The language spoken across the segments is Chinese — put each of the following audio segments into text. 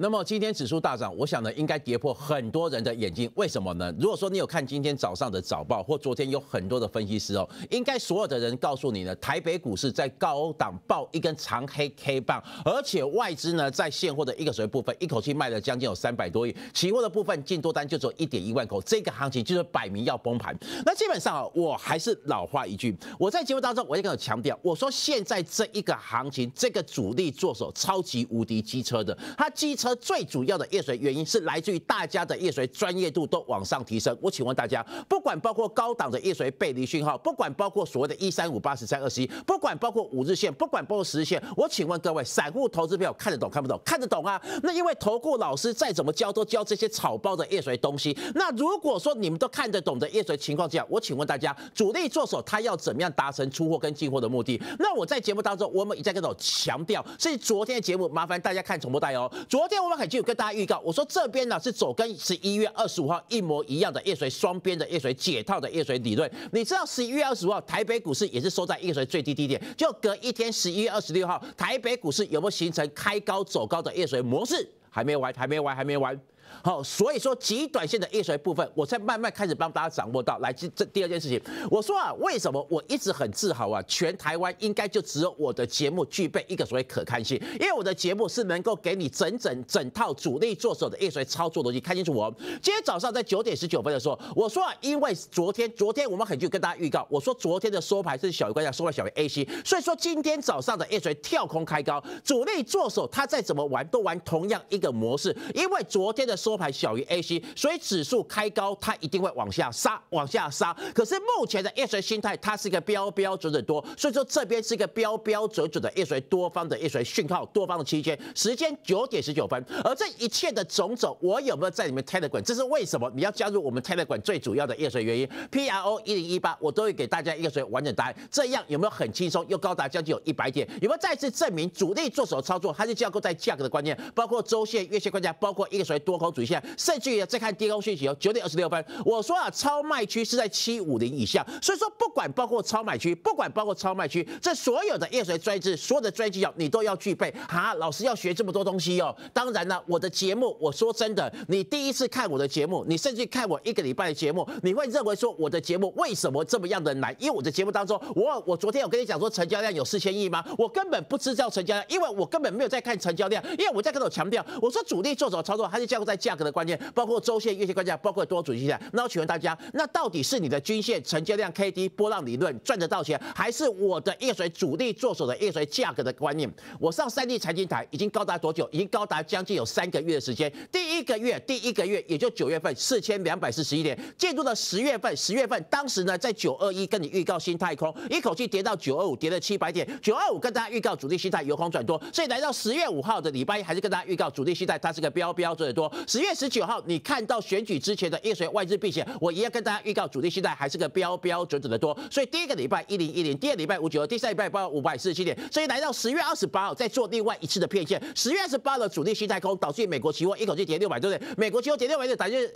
那么今天指数大涨，我想呢，应该跌破很多人的眼睛。为什么呢？如果说你有看今天早上的早报，或昨天有很多的分析师哦，应该所有的人告诉你呢，台北股市在高档爆一根长黑 K 棒，而且外资呢在现货的一个水部分一口气卖了将近有三百多亿，期货的部分进多单就只有一点一万口，这个行情就是摆明要崩盘。那基本上啊，我还是老话一句，我在节目当中我也跟我强调，我说现在这一个行情，这个主力做手超级无敌机车的，他机车。而最主要的叶水原因是来自于大家的叶水专业度都往上提升。我请问大家，不管包括高档的叶水背离讯号，不管包括所谓的一三五八十三二十一，不管包括五日线，不管包括十日线，我请问各位散户投资朋友看得懂看不懂？看得懂啊？那因为投顾老师再怎么教都教这些草包的叶水东西。那如果说你们都看得懂的叶水情况下，我请问大家，主力做手他要怎么样达成出货跟进货的目的？那我在节目当中我们一再跟种强调，所以昨天的节目麻烦大家看重播带哦，昨天。我刚才就跟大家预告，我说这边呢是走跟十一月二十五号一模一样的夜水双边的夜水解套的夜水理论。你知道十一月二十五号台北股市也是收在夜水最低低点，就隔一天十一月二十六号，台北股市有没有形成开高走高的夜水模式？还没完，还没完，还没完。好，所以说极短线的逆水部分，我才慢慢开始帮大家掌握到来。这这第二件事情，我说啊，为什么我一直很自豪啊？全台湾应该就只有我的节目具备一个所谓可看性，因为我的节目是能够给你整整整套主力做手的逆水操作逻辑。看清楚，我今天早上在九点十九分的时候，我说啊，因为昨天昨天我们很就跟大家预告，我说昨天的收盘是小于关价，收盘小于 A C，所以说今天早上的逆水跳空开高，主力做手他再怎么玩都玩同样一个模式，因为昨天的。多盘小于 AC，所以指数开高，它一定会往下杀，往下杀。可是目前的 S 水心态，它是一个标标准准多，所以说这边是一个标标准准的 S 水多方的 S 水讯号，多方的区间时间九点十九分。而这一切的种种，我有没有在你们 Telegram？这是为什么你要加入我们 Telegram 最主要的 S 水原因？PRO 一零一八，我都会给大家液水完整答案。这样有没有很轻松？又高达将近有一百点，有没有再次证明主力做手操作还是架构在价格的关键，包括周线、月线关键，包括液水多空。主线，甚至于再看跌空讯息哦。九点二十六分，我说啊，超卖区是在七五零以下，所以说不管包括超买区，不管包括超卖区，这所有的业术专制，所有的专技巧你都要具备啊。老师要学这么多东西哦。当然呢，我的节目，我说真的，你第一次看我的节目，你甚至看我一个礼拜的节目，你会认为说我的节目为什么这么样的难？因为我的节目当中，我我昨天有跟你讲说成交量有四千亿吗？我根本不知道成交量，因为我根本没有在看成交量，因为我在跟我强调，我说主力做什么操作，还是叫我在。价格的关键，包括周线、月线关键，包括多主力线。那我请问大家，那到底是你的均线、成交量、K D、波浪理论赚得到钱，还是我的跟随主力做手的跟随价格的观念？我上三立财经台已经高达多久？已经高达将近有三个月的时间。第一个月，第一个月也就九月份，四千两百四十一点。进入了十月份，十月份当时呢，在九二一跟你预告新太空，一口气跌到九二五，跌了七百点。九二五跟大家预告主力心态由空转多，所以来到十月五号的礼拜一，还是跟大家预告主力心态它是个标标准的多。十月十九号，你看到选举之前的夜水外资避险，我一样跟大家预告主力现在还是个标标准准的多。所以第一个礼拜一零一零，第二礼拜五九第三礼拜八五百四十七点。所以来到十月二十八号，再做另外一次的骗线。十月二十八的主力心太空，导致美国期货一口气跌六百多点。美国期货跌六百点，导致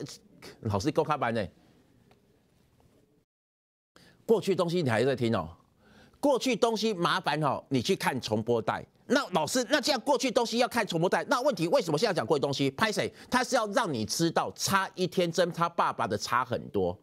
老师够看板呢。过去东西你还在听哦？过去东西麻烦哦，你去看重播带。那老师，那这样过去东西要看重不带？那问题为什么现在讲过去东西拍谁？他是要让你知道差一天真他爸爸的差很多。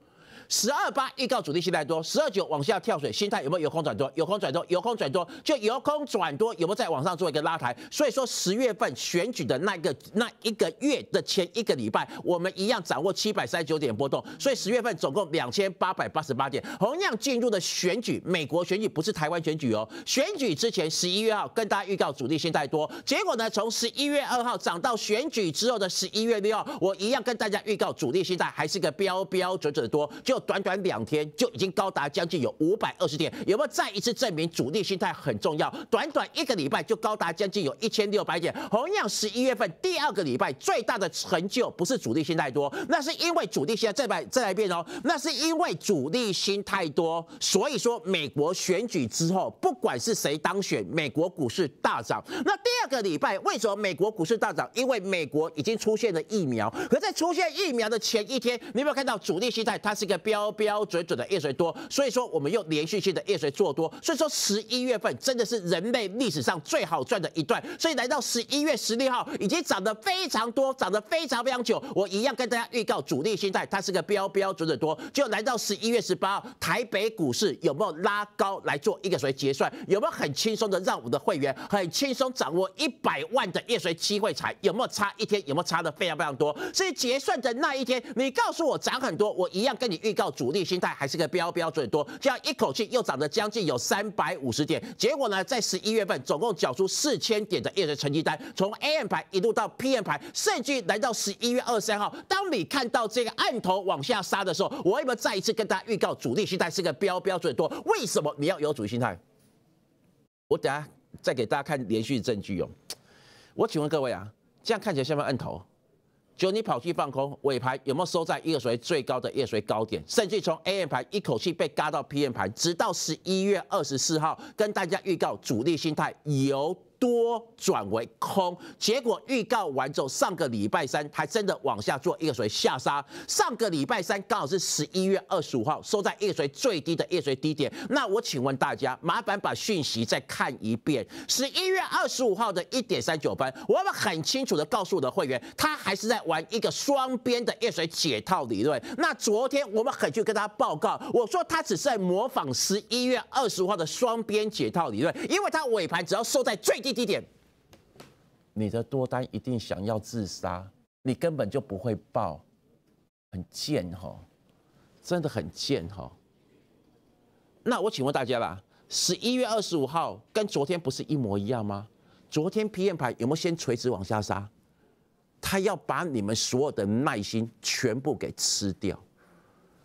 十二八预告主力心态多，十二九往下跳水，心态有没有由空转多？由空转多，由空转多，就由空转多有没有在往上做一个拉抬？所以说十月份选举的那个那一个月的前一个礼拜，我们一样掌握七百三十九点波动，所以十月份总共两千八百八十八点，同样进入的选举，美国选举不是台湾选举哦。选举之前十一月号跟大家预告主力心态多，结果呢从十一月二号涨到选举之后的十一月六号，我一样跟大家预告主力心态还是个标标准准的多就。短短两天就已经高达将近有五百二十点，有没有再一次证明主力心态很重要？短短一个礼拜就高达将近有一千六百点。同样，十一月份第二个礼拜最大的成就不是主力心态多，那是因为主力心态再来再来一遍哦，那是因为主力心太多。所以说，美国选举之后，不管是谁当选，美国股市大涨。那第二个礼拜为什么美国股市大涨？因为美国已经出现了疫苗。可在出现疫苗的前一天，你有没有看到主力心态？它是一个。标标准准的叶水多，所以说我们用连续性的叶水做多，所以说十一月份真的是人类历史上最好赚的一段，所以来到十一月十六号已经涨得非常多，涨得非常非常久。我一样跟大家预告主力心态，它是个标标准准多。就来到十一月十八号，台北股市有没有拉高来做一个谁结算？有没有很轻松的让我们的会员很轻松掌握一百万的叶水机会财？有没有差一天？有没有差的非常非常多？所以结算的那一天，你告诉我涨很多，我一样跟你预。到主力心态还是个标标准多，这样一口气又涨了将近有三百五十点，结果呢，在十一月份总共缴出四千点的业绩成绩单，从 A M 牌一路到 P M 牌，甚至来到十一月二三号，当你看到这个案头往下杀的时候，我有不有再一次跟大家预告主力心态是个标标准多？为什么你要有主力心态？我等下再给大家看连续证据哦。我请问各位啊，这样看起来像不像案头？就你跑去放空尾盘，有没有收在一个所谓最高的一个高点？甚至从 A M 盘一口气被嘎到 P M 盘，直到十一月二十四号，跟大家预告主力心态有。多转为空，结果预告完之后，上个礼拜三还真的往下做一个水下杀。上个礼拜三刚好是十一月二十五号，收在个水最低的夜水低点。那我请问大家，麻烦把讯息再看一遍，十一月二十五号的一点三九分，我们很清楚的告诉我的会员，他还是在玩一个双边的夜水解套理论。那昨天我们很去跟他报告，我说他只是在模仿十一月二十五号的双边解套理论，因为他尾盘只要收在最低。低点，你的多单一定想要自杀，你根本就不会爆，很贱哈，真的很贱哈。那我请问大家啦，十一月二十五号跟昨天不是一模一样吗？昨天 P 验牌有没有先垂直往下杀？他要把你们所有的耐心全部给吃掉。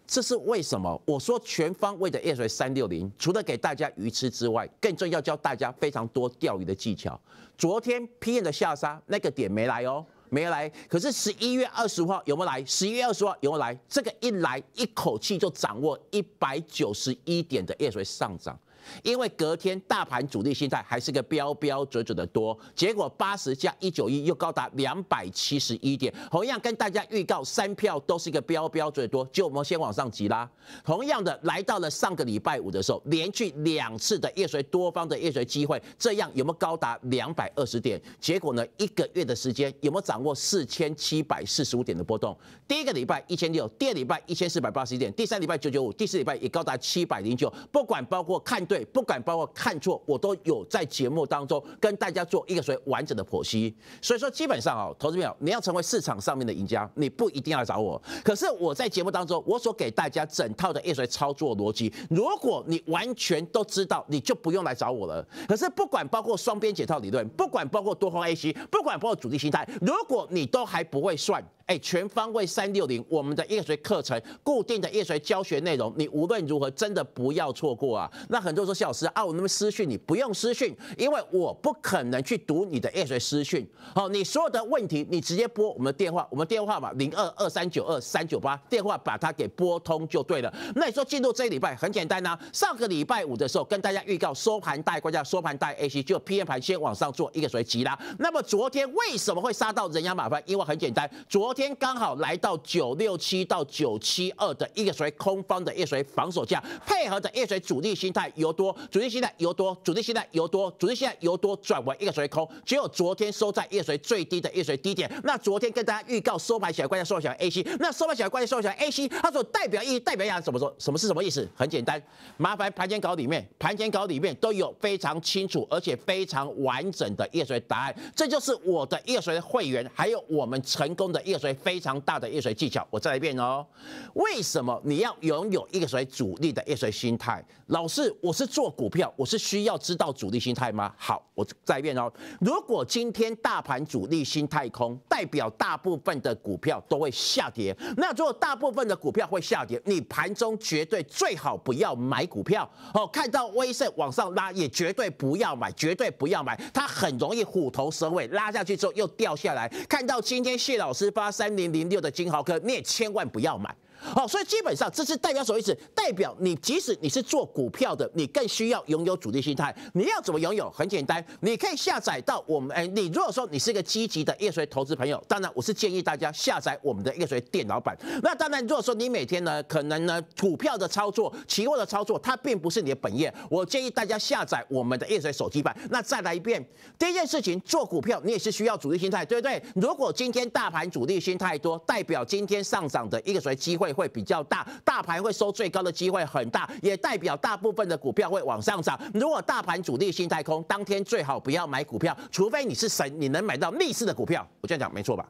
这是为什么？我说全方位的叶水三六零，除了给大家鱼吃之外，更重要教大家非常多钓鱼的技巧。昨天 PM 的下杀那个点没来哦，没来。可是十一月二十五号有没有来？十一月二十五号有没有来？这个一来，一口气就掌握一百九十一点的叶水上涨。因为隔天大盘主力心态还是个标标准准的多，结果八十加一九一又高达两百七十一点。同样跟大家预告，三票都是一个标标准多，就我们先往上急啦。同样的，来到了上个礼拜五的时候，连续两次的夜水多方的夜水机会，这样有没有高达两百二十点？结果呢，一个月的时间有没有掌握四千七百四十五点的波动？第一个礼拜一千六，第二礼拜一千四百八十点，第三礼拜九九五，第四礼拜也高达七百零九。不管包括看对。对，不管包括看错，我都有在节目当中跟大家做一个所谓完整的剖析。所以说，基本上啊，投资友，你要成为市场上面的赢家，你不一定要来找我。可是我在节目当中，我所给大家整套的逆水操作逻辑，如果你完全都知道，你就不用来找我了。可是不管包括双边解套理论，不管包括多方 AC，不管包括主力心态，如果你都还不会算。哎，全方位三六零，我们的夜学课程固定的夜学教学内容，你无论如何真的不要错过啊！那很多人说谢老师啊，我那么私讯你，不用私讯，因为我不可能去读你的夜学私讯。好，你所有的问题，你直接拨我们的电话，我们电话号码零二二三九二三九八，电话把它给拨通就对了。那你说进入这礼拜很简单呢？上个礼拜五的时候跟大家预告收盘带，国价，收盘带 A C 就 P N 盘先往上做一个随急拉？那么昨天为什么会杀到人仰马翻？因为很简单，昨天刚好来到九六七到九七二的一个谁空方的一个谁防守价，配合的叶谁主力心态由多主力心态由多主力心态由多主力心态由多转为一个谁空，只有昨天收在叶谁最低的叶水低点。那昨天跟大家预告收盘小关键收小 A C，那收盘小关键收小 A C，它所代表意代表意下，怎么？说什么是什么意思？很简单，麻烦盘前稿里面盘前稿里面都有非常清楚而且非常完整的叶谁答案。这就是我的叶水会员，还有我们成功的叶。所以非常大的逆水技巧，我再一遍哦。为什么你要拥有一逆水主力的逆水心态？老师，我是做股票，我是需要知道主力心态吗？好，我再一遍哦。如果今天大盘主力心态空，代表大部分的股票都会下跌。那如果大部分的股票会下跌，你盘中绝对最好不要买股票哦。看到微盛往上拉，也绝对不要买，绝对不要买，它很容易虎头蛇尾，拉下去之后又掉下来。看到今天谢老师发。三零零六的金豪科，你也千万不要买。好，所以基本上这是代表什么意思？代表你即使你是做股票的，你更需要拥有主力心态。你要怎么拥有？很简单，你可以下载到我们。哎，你如果说你是一个积极的叶水投资朋友，当然我是建议大家下载我们的叶水电脑版。那当然，如果说你每天呢，可能呢股票的操作、期货的操作，它并不是你的本业，我建议大家下载我们的叶水手机版。那再来一遍，第一件事情，做股票你也是需要主力心态，对不对？如果今天大盘主力心态多，代表今天上涨的一个水机会。会比较大，大盘会收最高的机会很大，也代表大部分的股票会往上涨。如果大盘主力心态空，当天最好不要买股票，除非你是神，你能买到逆势的股票。我这样讲没错吧？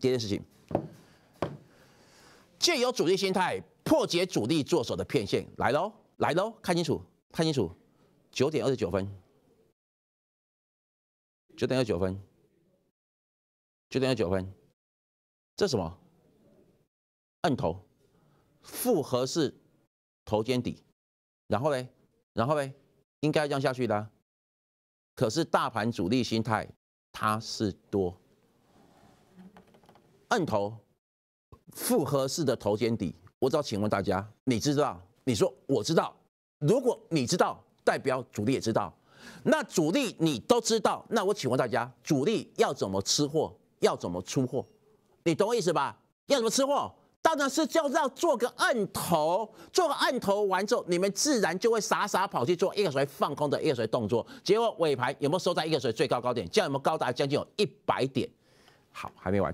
第一件事情，借由主力心态破解主力做手的骗线，来喽，来喽，看清楚，看清楚，九点二十九分，九点二十九分，九点二十九分，这什么？摁头，复合式头肩底，然后呢？然后呢？应该这样下去的。可是大盘主力心态它是多，摁头复合式的头肩底。我只要请问大家，你知道？你说我知道。如果你知道，代表主力也知道。那主力你都知道，那我请问大家，主力要怎么吃货？要怎么出货？你懂我意思吧？要怎么吃货？当然是要要做个按头，做个按头完之后，你们自然就会傻傻跑去做一个所谓放空的一个所谓动作。结果尾盘有没有收在一个所谓最高高点？有没有高达将近有一百点。好，还没完。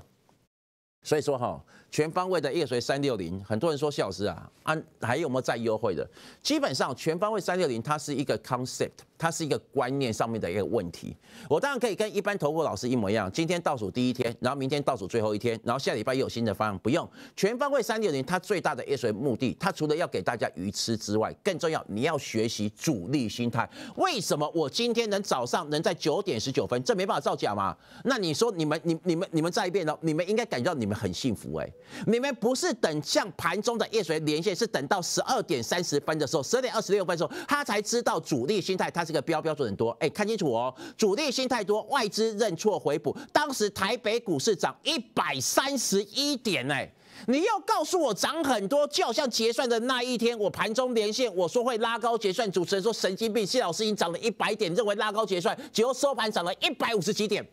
所以说哈。全方位的 e s 所三六零，很多人说老师啊，啊还有没有再优惠的？基本上全方位三六零，它是一个 concept，它是一个观念上面的一个问题。我当然可以跟一般投顾老师一模一样，今天倒数第一天，然后明天倒数最后一天，然后下礼拜又有新的方案，不用。全方位三六零，它最大的 s 个目的，它除了要给大家鱼吃之外，更重要你要学习主力心态。为什么我今天能早上能在九点十九分？这没办法造假嘛？那你说你们你你们你们再一遍呢？你们应该感觉到你们很幸福哎。你们不是等像盘中的夜水连线，是等到十二点三十分的时候，十二点二十六分的时候，他才知道主力心态，他是个标标准很多。哎，看清楚哦，主力心态多，外资认错回补。当时台北股市涨一百三十一点，哎，你要告诉我涨很多，就好像结算的那一天，我盘中连线，我说会拉高结算，主持人说神经病，谢老师已经涨了一百点，认为拉高结算，结果收盘涨了一百五十几点。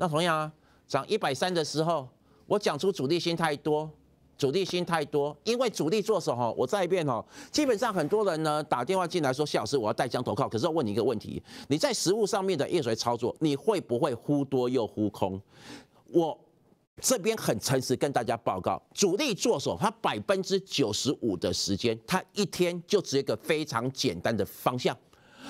那同样啊，涨一百三的时候。我讲出主力心太多，主力心太多，因为主力做手么？我再一遍哦，基本上很多人呢打电话进来说，谢老师我要带枪投靠，可是我问你一个问题，你在实物上面的逆水操作，你会不会忽多又忽空？我这边很诚实跟大家报告，主力做手，他百分之九十五的时间，他一天就只有一个非常简单的方向。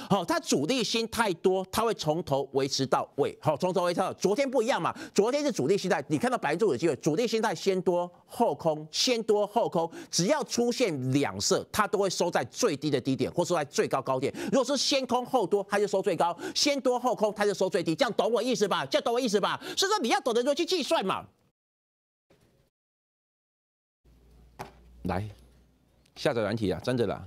好，它主力心太多，它会从头维持到位。好，从头维持到位。昨天不一样嘛？昨天是主力心态，你看到百分之五的机会，主力心态先多后空，先多后空，只要出现两色，它都会收在最低的低点，或是在最高高点。如果是先空后多，它就收最高；先多后空，它就收最低。这样懂我意思吧？这样懂我意思吧？所以说你要懂得何去计算嘛。来，下载软体啊，真的啦。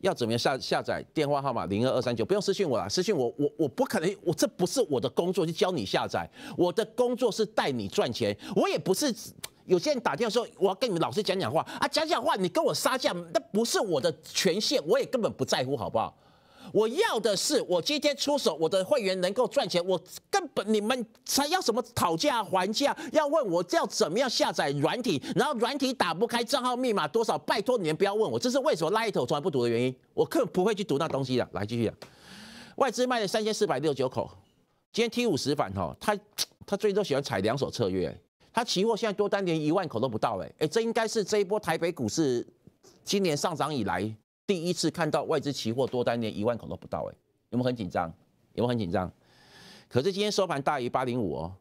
要怎么样下下载电话号码零二二三九，不用私信我了，私信我我我不可能，我这不是我的工作，去教你下载，我的工作是带你赚钱，我也不是有些人打电话说我要跟你们老师讲讲话啊，讲讲话，你跟我杀价，那不是我的权限，我也根本不在乎，好不好？我要的是我今天出手，我的会员能够赚钱。我根本你们才要什么讨价还价？要问我要怎么样下载软体，然后软体打不开，账号密码多少？拜托你们不要问我，这是为什么 l i g h t 从来不读的原因，我根本不会去读那东西的。来继续讲，外资卖了三千四百六十九口，今天 T 五十反哦，他他最多喜欢踩两手策略，他期货现在多单连一万口都不到哎，哎，这应该是这一波台北股市今年上涨以来。第一次看到外资期货多单连一万口都不到，哎，有没有很紧张？有没有很紧张？可是今天收盘大于八零五哦，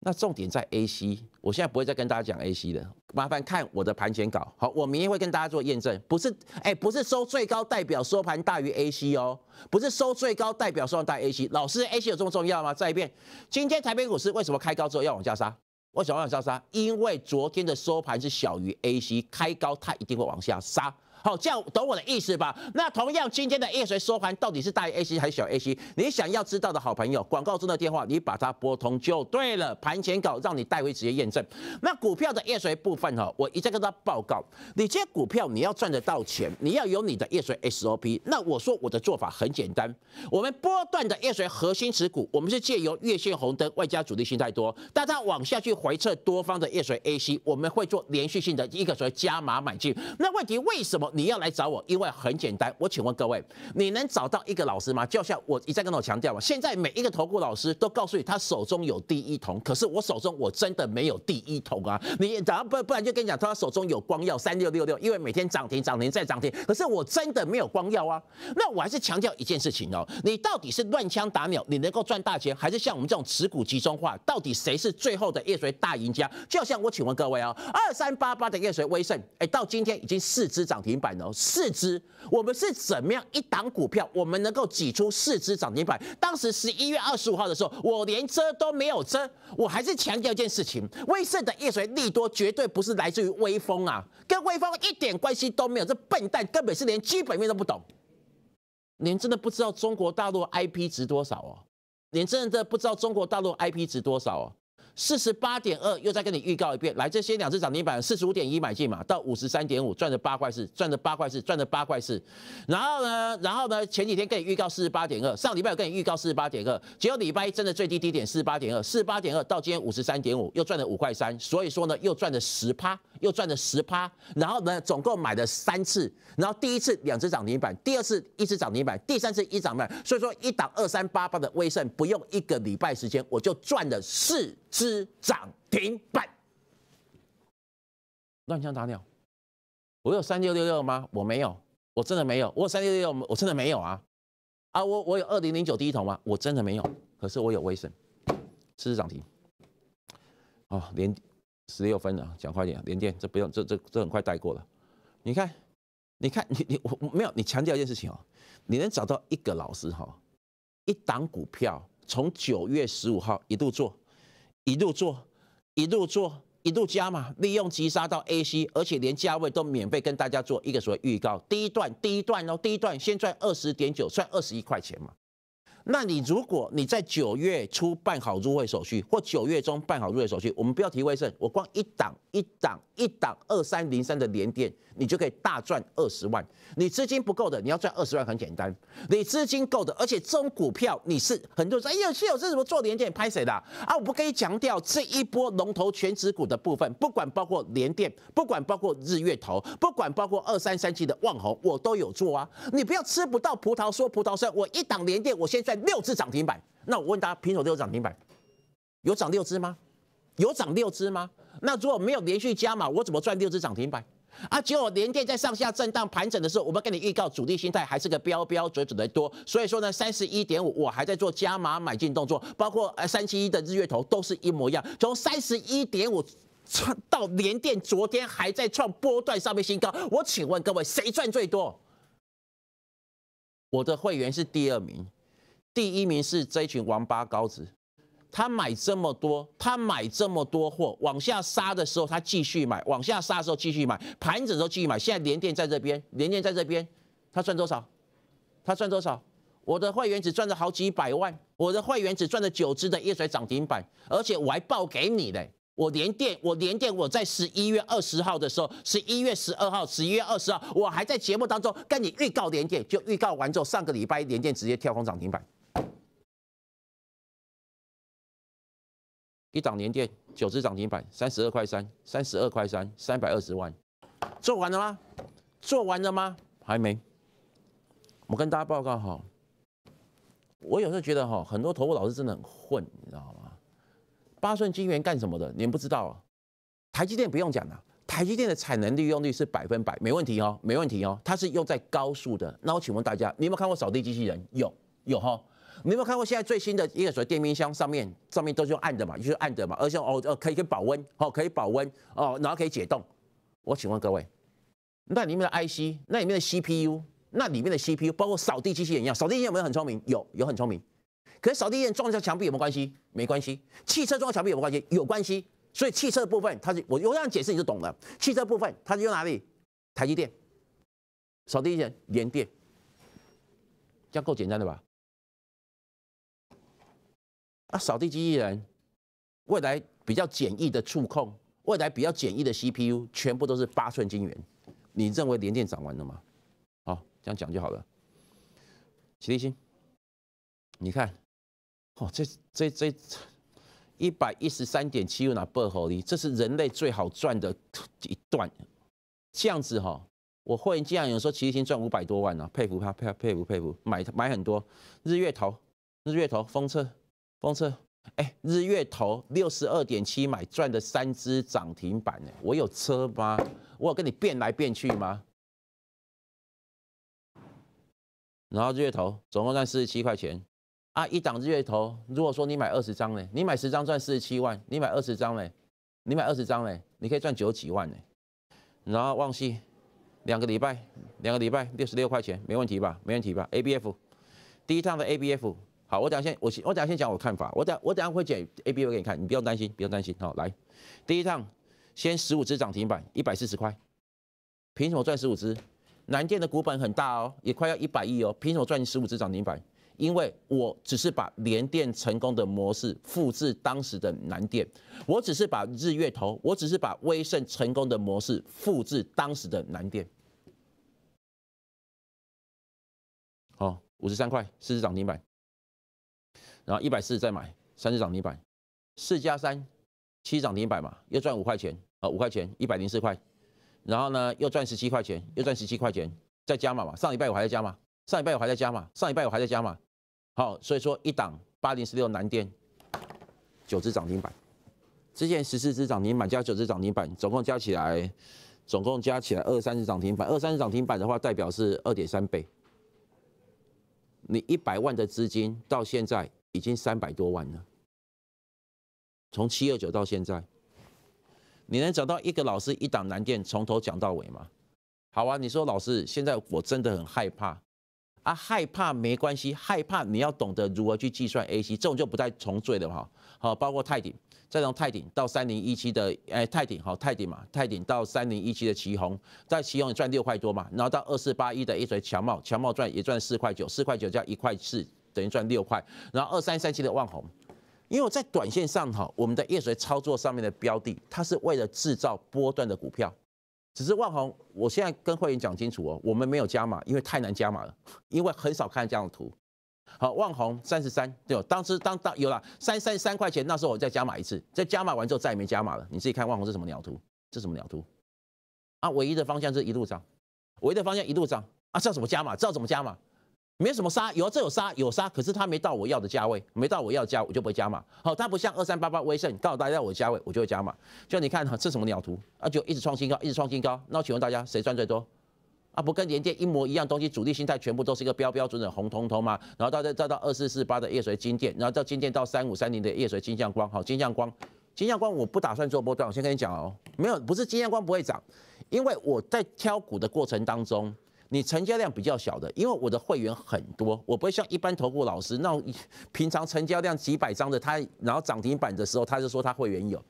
那重点在 A C，我现在不会再跟大家讲 A C 的，麻烦看我的盘前稿。好，我明天会跟大家做验证，不是，哎，不是收最高代表收盘大于 A C 哦，不是收最高代表收盘大于 A C。老师，A C 有这么重要吗？再一遍，今天台北股市为什么开高之后要往下杀？为什么要下杀？因为昨天的收盘是小于 A C，开高它一定会往下杀。好，这样懂我的意思吧？那同样今天的夜水收盘到底是大于 AC 还是小 AC？你想要知道的好朋友广告中的电话，你把它拨通就对了。盘前稿让你带回直接验证。那股票的夜水部分哈，我一再跟他报告，你这股票你要赚得到钱，你要有你的夜水 SOP。那我说我的做法很简单，我们波段的夜水核心持股，我们是借由月线红灯外加阻力性太多，大家往下去回撤多方的夜水 AC，我们会做连续性的一个所谓加码买进。那问题为什么？你要来找我，因为很简单。我请问各位，你能找到一个老师吗？就像我一再跟我强调嘛，现在每一个投顾老师都告诉你他手中有第一桶，可是我手中我真的没有第一桶啊。你然后不不然就跟你讲他手中有光耀三六六六，因为每天涨停涨停再涨停，可是我真的没有光耀啊。那我还是强调一件事情哦，你到底是乱枪打鸟，你能够赚大钱，还是像我们这种持股集中化，到底谁是最后的业绩大赢家？就像我请问各位哦，二三八八的业绩威胜，哎，到今天已经四只涨停。板哦，四只，我们是怎么样一档股票，我们能够挤出四只涨停板？当时十一月二十五号的时候，我连遮都没有遮，我还是强调一件事情，威盛的业绩利多绝对不是来自于威风啊，跟威风一点关系都没有，这笨蛋根本是连基本面都不懂，连真的不知道中国大陆 IP 值多少哦，连真的不知道中国大陆 IP 值多少哦。四十八点二又再跟你预告一遍，来这些两只涨停板，四十五点一买进嘛，到五十三点五赚了八块四，赚了八块四，赚了八块四。然后呢，然后呢，前几天跟你预告四十八点二，上礼拜有跟你预告四十八点二，结果礼拜一真的最低低点四十八点二，四十八点二到今天五十三点五又赚了五块三，所以说呢，又赚了十趴，又赚了十趴。然后呢，总共买了三次，然后第一次两只涨停板，第二次一只涨停板，第三次一涨停板，所以说一档二三八八的威盛不用一个礼拜时间我就赚了四。失涨停板，乱枪打鸟。我有三六六六吗？我没有，我真的没有。我三六六六，我我真的没有啊！啊，我我有二零零九第一桶吗？我真的没有。可是我有威盛，失涨停。哦，连十六分了，讲快点，连电这不用，这这这很快带过了。你看，你看，你你我没有。你强调一件事情哦，你能找到一个老师哈，一档股票从九月十五号一度做。一路做，一路做，一路加嘛！利用急杀到 A C，而且连价位都免费跟大家做一个所谓预告。第一段，第一段哦，第一段先赚二十点九，赚二十一块钱嘛。那你如果你在九月初办好入会手续，或九月中办好入会手续，我们不要提威盛，我光一档一档一档二三零三的连电，你就可以大赚二十万。你资金不够的，你要赚二十万很简单；你资金够的，而且这种股票你是很多人，哎，谢友这怎么做连电？拍谁的啊？我不可以强调这一波龙头全指股的部分，不管包括连电，不管包括日月头，不管包括二三三七的旺红，我都有做啊。你不要吃不到葡萄说葡萄酸。我一档连电，我现在。六只涨停板，那我问大家，平手都有涨停板，有涨六只吗？有涨六只吗？那如果没有连续加码，我怎么赚六只涨停板？啊，结果连电在上下震荡盘整的时候，我们跟你预告主力心态还是个标标准准的多，所以说呢，三十一点五我还在做加码买进动作，包括呃三七一的日月头都是一模一样，从三十一点五创到连电昨天还在创波段上面新高，我请问各位谁赚最多？我的会员是第二名。第一名是这群王八羔子，他买这么多，他买这么多货，往下杀的时候他继续买，往下杀的时候继续买，盘子都继续买。现在连电在这边，连电在这边，他赚多少？他赚多少？我的会员只赚了好几百万，我的会员只赚了九只的叶水涨停板，而且我还报给你嘞。我连电，我连电，我在十一月二十号的时候，十一月十二号，十一月二十号，我还在节目当中跟你预告连电，就预告完之后，上个礼拜连电直接跳空涨停板。一档年电，九支涨停板，三十二块三，三十二块三，三百二十万，做完了吗？做完了吗？还没。我跟大家报告哈，我有时候觉得哈，很多头部老师真的很混，你知道吗？八顺金源干什么的？你们不知道啊？台积电不用讲了，台积电的产能利用率是百分百，没问题哦，没问题哦，它是用在高速的。那我请问大家，你有有看过扫地机器人？有，有哈。你有没有看过现在最新的一个所谓电冰箱上面上面都是用按的嘛，就是按的嘛，而且哦哦可以以保温哦可以保温哦，然后可以解冻。我请问各位，那里面的 IC，那里面的 CPU，那里面的 CPU 包括扫地机器人一样，扫地机器人有没有很聪明？有有很聪明。可是扫地机器人撞在墙壁有没有关系？没关系。汽车撞墙壁有没有关系？有关系。所以汽车部分它是我我这样解释你就懂了。汽车部分它是用哪里？台积电。扫地机器人、连电，这样够简单的吧？扫地机器人未来比较简易的触控，未来比较简易的 CPU 全部都是八寸晶圆，你认为连电涨完了吗？好，这样讲就好了。齐立新，你看，哦，这这这一百一十三点七五拿倍合力，这是人类最好赚的一段。这样子哈，我会员经常有人说齐立新赚五百多万啊，佩服他，佩佩服佩服，买买很多日月头、日月头、风车。公车，哎，日月头六十二点七买赚的三只涨停板呢，我有车吗？我有跟你变来变去吗？然后日月头总共赚四十七块钱啊，一档日月头。如果说你买二十张呢，你买十张赚四十七万，你买二十张呢，你买二十张呢，你可以赚九几万呢。然后旺兴，两个礼拜，两个礼拜六十六块钱，没问题吧？没问题吧？A B F，第一趟的 A B F。好，我等下先，我先，我等下先讲我看法。我等，我等下会捡 A B O 给你看，你不用担心，不用担心。好，来，第一趟先十五只涨停板，一百四十块。凭什么赚十五只？南电的股本很大哦，也快要一百亿哦。凭什么赚你十五只涨停板？因为我只是把联电成功的模式复制当时的南电，我只是把日月头，我只是把威盛成功的模式复制当时的南电。好，五十三块，四十涨停板。然后一百四再买，三只涨停板，四加三，七涨停板嘛，又赚五块钱啊，五块钱一百零四块，然后呢又赚十七块钱，又赚十七块钱，再加码嘛，上礼拜我还在加码，上礼拜我还在加码，上礼拜我还在加码，好，所以说一档八零四六南电，九只涨停板，之前十四只涨停板加九只涨停板，总共加起来总共加起来二三十涨停板，二三十涨停板的话代表是二点三倍，你一百万的资金到现在。已经三百多万了，从七二九到现在，你能找到一个老师一档难垫，从头讲到尾吗？好啊，你说老师，现在我真的很害怕啊，害怕没关系，害怕你要懂得如何去计算 AC，这种就不再重罪了哈。好，包括泰鼎，再从泰鼎到三零一七的，哎，泰鼎好，泰鼎嘛，泰鼎到三零一七的旗红，在旗红也赚六块多嘛，然后到二四八一的一锤强茂，强茂赚也赚四块九，四块九加一块四。等于赚六块，然后二三三七的万红，因为我在短线上哈，我们的夜水操作上面的标的，它是为了制造波段的股票。只是万红，我现在跟会员讲清楚哦，我们没有加码，因为太难加码了，因为很少看这样的图。好，万红三十三，对哦，当时当当有了三三三块钱，那时候我再加码一次，再加码完之后再也没加码了。你自己看万红是什么鸟图，这什么鸟图？啊，唯一的方向是一路涨，唯一的方向一路涨，啊，知道怎么加码？知道怎么加码？没什么杀，有这有杀有杀，可是它没到我要的价位，没到我要价，我就不会加码。好，它不像二三八八威盛，告诉大家要我价位，我就会加码。就你看这什么鸟图啊，就一直创新高，一直创新高。那我请问大家谁赚最多啊？不跟连电一模一样东西，主力心态全部都是一个标标准准红彤彤嘛。然后到再再到二四四八的夜水金电，然后到金电到三五三零的夜水金像光，好金像光，金像光我不打算做波段，我先跟你讲哦，没有不是金像光不会涨，因为我在挑股的过程当中。你成交量比较小的，因为我的会员很多，我不会像一般投顾老师，那平常成交量几百张的，他然后涨停板的时候，他就说他会员有。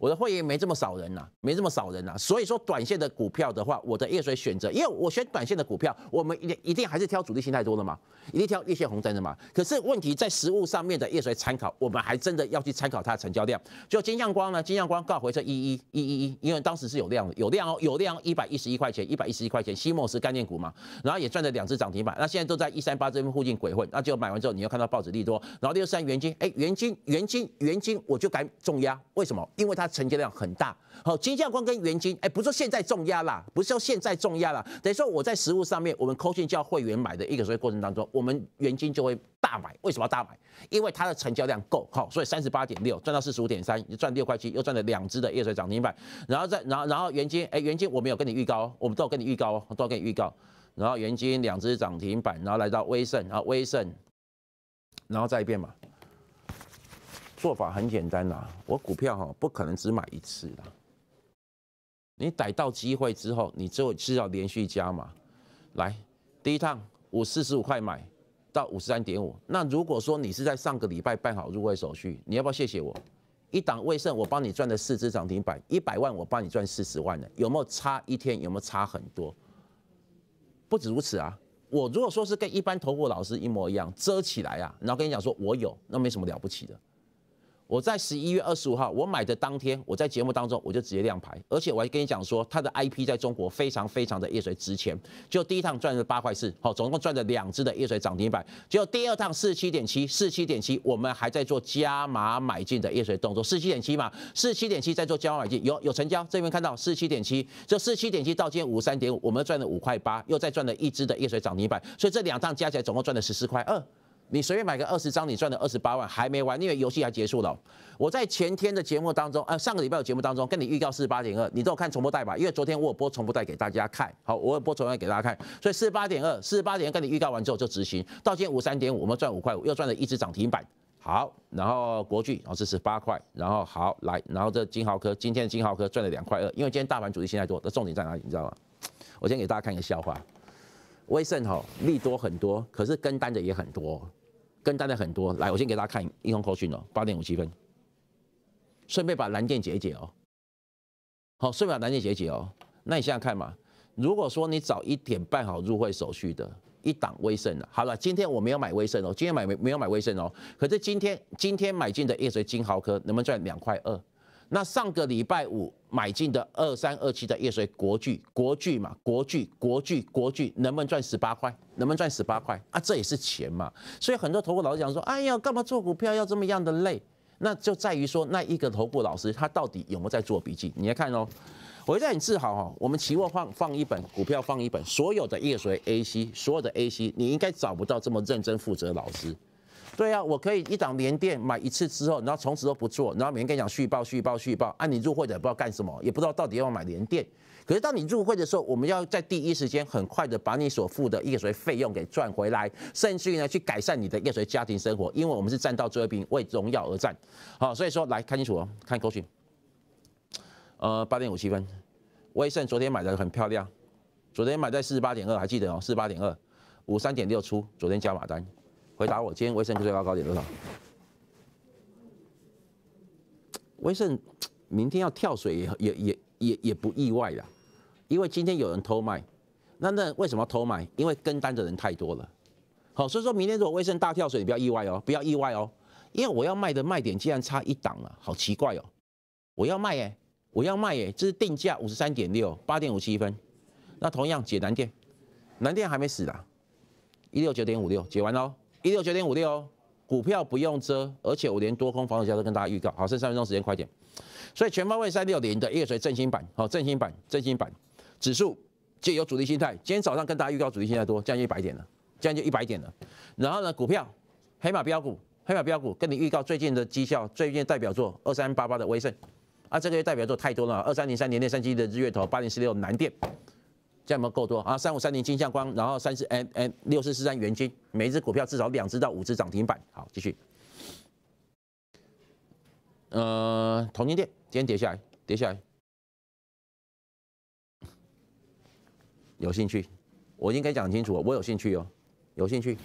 我的会员没这么少人呐，没这么少人呐，所以说短线的股票的话，我的业水选择，因为我选短线的股票，我们一定一定还是挑主力线太多的嘛，一定挑月线红灯的嘛。可是问题在实物上面的业水参考，我们还真的要去参考它的成交量。就金相光呢，金相光告回撤一一一一一，因为当时是有量的，有量哦，有量一百一十一块钱，一百一十一块钱，西莫斯概念股嘛，然后也赚了两只涨停板，那现在都在一三八这边附近鬼混，那就买完之后你要看到报纸利多，然后六三元金，哎，元金元金元金，我就敢重压，为什么？因为它。成交量很大，好金价光跟元金，哎，不说现在重压啦，不是说现在重压啦，等于说我在实物上面，我们扣钱叫会员买的一个所以过程当中，我们元金就会大买，为什么要大买？因为它的成交量够好，所以三十八点六赚到四十五点三，赚六块七，又赚了两只的夜水涨停板，然后再然后然后元金，哎，元金我没有跟你预告哦，我们都有跟你预告哦，都跟你预告，然后元金两只涨停板，然后来到威盛，然后威盛，然后再一遍嘛。做法很简单呐，我股票哈不可能只买一次的。你逮到机会之后，你就是要连续加嘛。来，第一趟我四十五块买到五十三点五。那如果说你是在上个礼拜办好入会手续，你要不要谢谢我？一档卫胜，我帮你赚了四只涨停板，一百万我帮你赚四十万的，有没有差一天？有没有差很多？不止如此啊，我如果说是跟一般投顾老师一模一样遮起来啊，然后跟你讲说我有，那没什么了不起的。我在十一月二十五号我买的当天，我在节目当中我就直接亮牌，而且我还跟你讲说，它的 IP 在中国非常非常的叶水值钱。就第一趟赚了八块四，好，总共赚了两只的叶水涨停板。就第二趟四七点七，四七点七，我们还在做加码买进的夜水动作。四七点七嘛，四七点七在做加码买进，有有成交，这边看到四七点七，就四七点七到今天五三点五，我们赚了五块八，又再赚了一只的夜水涨停板，所以这两趟加起来总共赚了十四块二。你随便买个二十张，你赚了二十八万，还没完，因为游戏还结束了。我在前天的节目当中，啊，上个礼拜的节目当中跟你预告四十八点二，你都有看重播带吧，因为昨天我有播重播带给大家看好，我有播重播带给大家看，所以四十八点二，四十八点跟你预告完之后就执行到今天五三点五，我们赚五块五，又赚了一只涨停板。好，然后国巨，然后是八块，然后好来，然后这金豪科，今天的金豪科赚了两块二，因为今天大盘主力现在多，的重点在哪里你知道吗？我先给大家看一个笑话，威盛哈利多很多，可是跟单的也很多。跟大家很多，来，我先给大家看英雄口讯哦，八点五七分，顺便把蓝剑解一解哦。好，顺便把蓝剑解解哦。那你现在看嘛，如果说你早一点办好入会手续的，一档微升的，好了，今天我没有买微升哦，今天买没没有买微升哦，可是今天今天买进的叶水金豪科能不能赚两块二？那上个礼拜五买进的二三二七的叶水国巨国巨嘛国巨国巨国巨，能不能赚十八块？能不能赚十八块啊？这也是钱嘛。所以很多投顾老师讲说，哎呀，干嘛做股票要这么样的累？那就在于说，那一个投顾老师他到底有没有在做笔记？你来看哦，我在你治好哈，我们期货放放一本，股票放一本，所有的叶水 A C，所有的 A C，你应该找不到这么认真负责老师。对啊，我可以一档连电买一次之后，然后从此都不做，然后每天跟你讲续报续报续报啊！你入会的也不知道干什么，也不知道到底要买连电。可是当你入会的时候，我们要在第一时间很快的把你所付的业税费用给赚回来，甚至于呢去改善你的所税家庭生活，因为我们是站到最后边为荣耀而战。好，所以说来看清楚哦，看过去，呃，八点五七分，威盛昨天买的很漂亮，昨天买在四十八点二，还记得哦，四十八点二五三点六出，昨天加码单。回答我，今天威盛最高高点多少？威盛明天要跳水也也也也也不意外啦，因为今天有人偷卖，那那为什么偷卖？因为跟单的人太多了。好，所以说明天如果威盛大跳水，你不要意外哦，不要意外哦，因为我要卖的卖点竟然差一档啊，好奇怪哦。我要卖哎，我要卖哎，这是定价五十三点六八点五七分。那同样解南电，南电还没死啦，一六九点五六解完喽。一六九点五六，股票不用遮，而且我连多空防守角都跟大家预告，好，剩三分钟时间，快点。所以全方位三六零的，一个属于振兴版，好，振兴版，振兴版指数就有主力心态。今天早上跟大家预告主力心态多，将近一百点了，将近一百点了。然后呢，股票黑马标股，黑马标股跟你预告最近的绩效，最近代表作二三八八的威盛，啊，这个月代表作太多了，二三零三年内三季的日月头八零四六南电。有没有够多啊？三五三零金相光，然后三四 N N 六四四三元金，每一只股票至少两只到五只涨停板。好，继续。呃，铜金店今天跌下来，跌下来。有兴趣？我应该讲清楚，我有兴趣哦，有兴趣，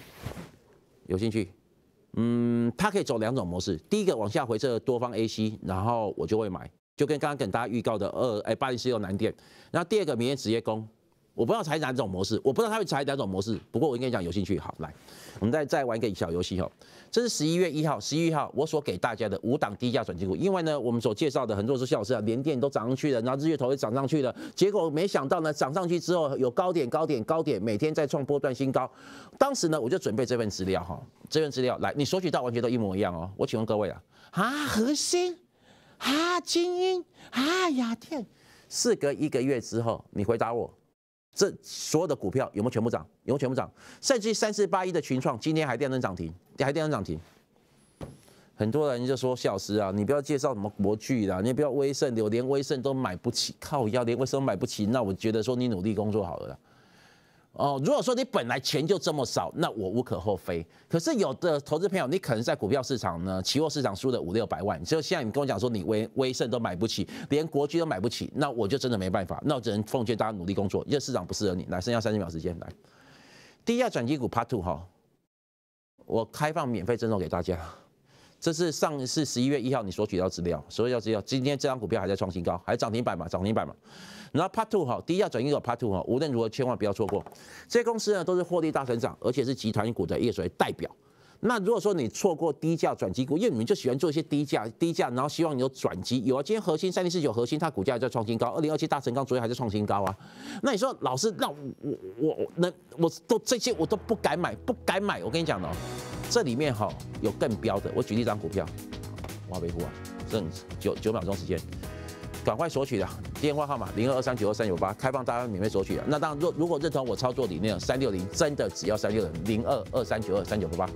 有兴趣。嗯，它可以走两种模式，第一个往下回撤多方 AC，然后我就会买，就跟刚刚跟大家预告的二哎巴黎石油南电。那第二个明天直接工。我不知道采哪种模式，我不知道他会采哪种模式。不过我应该讲有兴趣，好，来，我们再再玩一个小游戏哈。这是十一月一号，十一号我所给大家的五档低价转机股。因为呢，我们所介绍的很多是候是公司啊，电都涨上去了，然后日月头也涨上去了。结果没想到呢，涨上去之后有高点高点高点，每天在创波段新高。当时呢，我就准备这份资料哈，这份资料来你索取到完全都一模一样哦。我请问各位啊，啊核心，啊精英，啊雅电，事隔一个月之后，你回答我。这所有的股票有没有全部涨？有没有全部涨？甚至三十八亿的群创今天还跌成涨停，还跌成涨停。很多人就说小石啊，你不要介绍什么国巨啦，你不要威盛，连威盛都买不起，靠，要连威盛都买不起，那我觉得说你努力工作好了。哦，如果说你本来钱就这么少，那我无可厚非。可是有的投资朋友，你可能在股票市场呢、期货市场输了五六百万，就现在你跟我讲说你微微盛都买不起，连国居都买不起，那我就真的没办法，那我只能奉劝大家努力工作，因为市场不适合你。来，剩下三十秒时间，来，低价转机股 Part Two 哈，我开放免费赠送给大家。这是上次十一月一号你索取到资料，所以要资料，今天这张股票还在创新高，还涨停板嘛，涨停板嘛。然后 Part Two 第低价转移走 Part Two 哈，无论如何千万不要错过。这些公司呢，都是获利大成长，而且是集团股的业税代表。那如果说你错过低价转机股，因为你们就喜欢做一些低价、低价，然后希望有转机，有啊，今天核心三零四九、核心它股价还在创新高，二零二七大成钢昨天还在创新高啊。那你说老师，那我我我能我都这些我都不敢买，不敢买，我跟你讲哦，这里面哈有更标的，我举一张股票，挖贝股啊，剩九九秒钟时间，赶快索取的电话号码零二二三九二三九八，开放大家免费索取的。那当然，若如果认同我操作理念三六零，真的只要三六零二二三九二三九八八。